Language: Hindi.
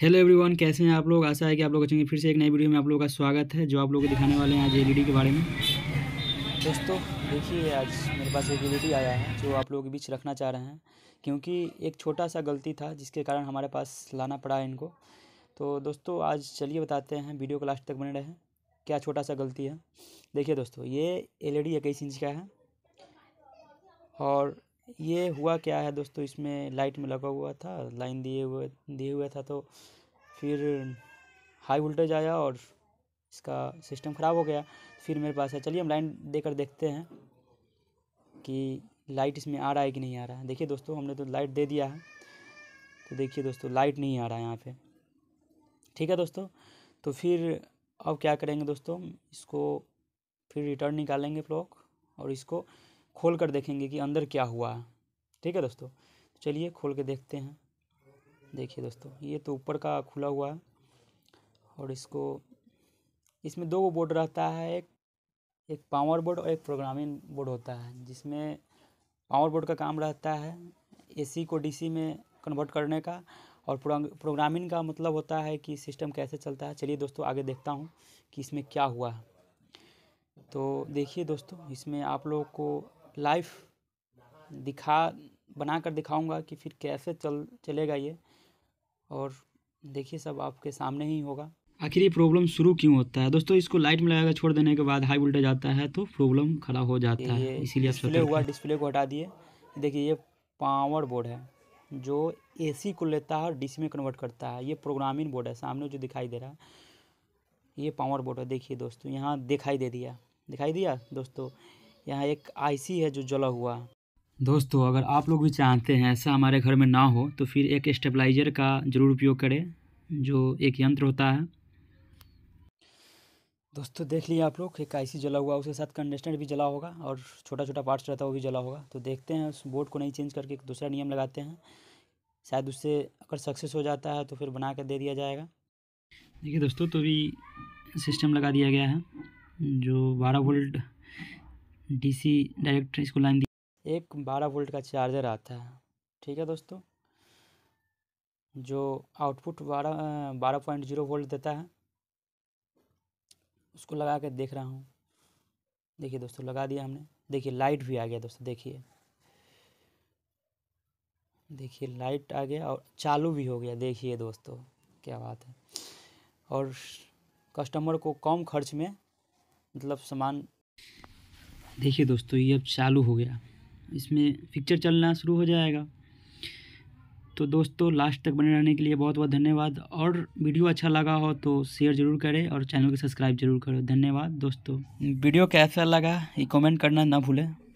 हेलो एवरीवन कैसे हैं आप लोग आशा है कि आप लोग अच्छे फिर से एक नई वीडियो में आप लोगों का स्वागत है जो आप लोगों को दिखाने वाले हैं आज एलईडी के बारे में दोस्तों देखिए आज मेरे पास एक एलईडी आया है जो आप लोगों के बीच रखना चाह रहे हैं क्योंकि एक छोटा सा गलती था जिसके कारण हमारे पास लाना पड़ा इनको तो दोस्तों आज चलिए बताते हैं वीडियो को लास्ट तक बने रहें क्या छोटा सा गलती है देखिए दोस्तों ये एल ई इक्कीस इंच का है और ये हुआ क्या है दोस्तों इसमें लाइट में लगा हुआ था लाइन दिए हुए दिए हुआ था तो फिर हाई वोल्टेज आया और इसका सिस्टम ख़राब हो गया फिर मेरे पास है चलिए हम लाइन देकर देखते हैं कि लाइट इसमें आ रहा है कि नहीं आ रहा है देखिए दोस्तों हमने तो लाइट दे दिया है तो देखिए दोस्तों लाइट नहीं आ रहा है यहाँ पे ठीक है दोस्तों तो फिर अब क्या करेंगे दोस्तों इसको फिर रिटर्न निकालेंगे फ्लॉक और इसको खोल कर देखेंगे कि अंदर क्या हुआ है ठीक है दोस्तों तो चलिए खोल के देखते हैं देखिए दोस्तों ये तो ऊपर का खुला हुआ है और इसको इसमें दो बोर्ड रहता है एक एक पावर बोर्ड और एक प्रोग्रामिंग बोर्ड होता है जिसमें पावर बोर्ड का काम रहता है एसी को डीसी में कन्वर्ट करने का और प्रोग्रामिंग का मतलब होता है कि सिस्टम कैसे चलता है चलिए दोस्तों आगे देखता हूँ कि इसमें क्या हुआ है तो देखिए दोस्तों इसमें आप लोगों को लाइफ दिखा बना कर दिखाऊँगा कि फिर कैसे चल चलेगा ये और देखिए सब आपके सामने ही होगा आखिर ये प्रॉब्लम शुरू क्यों होता है दोस्तों इसको लाइट में लगाकर छोड़ देने के बाद हाई वोल्टेज आता है तो प्रॉब्लम खड़ा हो जाता है इसीलिए डिस्प्ले हुआ डिस्प्ले को हटा दिए देखिए ये पावर बोर्ड है जो एसी को लेता है और डीसी में कन्वर्ट करता है ये प्रोग्रामिंग बोर्ड है सामने जो दिखाई दे रहा है ये पावर बोर्ड है देखिए दोस्तों यहाँ दिखाई दे दिया दिखाई दिया दोस्तों यहाँ एक आईसी है जो जला हुआ दोस्तों अगर आप लोग भी चाहते हैं ऐसा हमारे घर में ना हो तो फिर एक स्टेबलाइजर का ज़रूर उपयोग करें जो एक यंत्र होता है दोस्तों देख लिए आप लोग एक आईसी जला हुआ उसके साथ कंडेस्टर भी जला होगा और छोटा छोटा पार्ट्स रहता है वो भी जला होगा तो देखते हैं उस बोर्ड को नहीं चेंज करके एक दूसरा नियम लगाते हैं शायद उससे अगर सक्सेस हो जाता है तो फिर बना कर दे दिया जाएगा देखिए दोस्तों तो भी सिस्टम लगा दिया गया है जो बारह वोल्ट डीसी डायरेक्ट इसको लाइन दी एक बारह वोल्ट का चार्जर आता है ठीक है दोस्तों जो आउटपुट बारह बारह पॉइंट जीरो वोल्ट देता है उसको लगा के देख रहा हूँ देखिए दोस्तों लगा दिया हमने देखिए लाइट भी आ गया दोस्तों देखिए देखिए लाइट आ गया और चालू भी हो गया देखिए दोस्तों क्या बात है और कस्टमर को कम खर्च में मतलब सामान देखिए दोस्तों ये अब चालू हो गया इसमें पिक्चर चलना शुरू हो जाएगा तो दोस्तों लास्ट तक बने रहने के लिए बहुत बहुत धन्यवाद और वीडियो अच्छा लगा हो तो शेयर ज़रूर करें और चैनल को सब्सक्राइब जरूर करें धन्यवाद दोस्तों वीडियो कैसा लगा ये कमेंट करना ना भूलें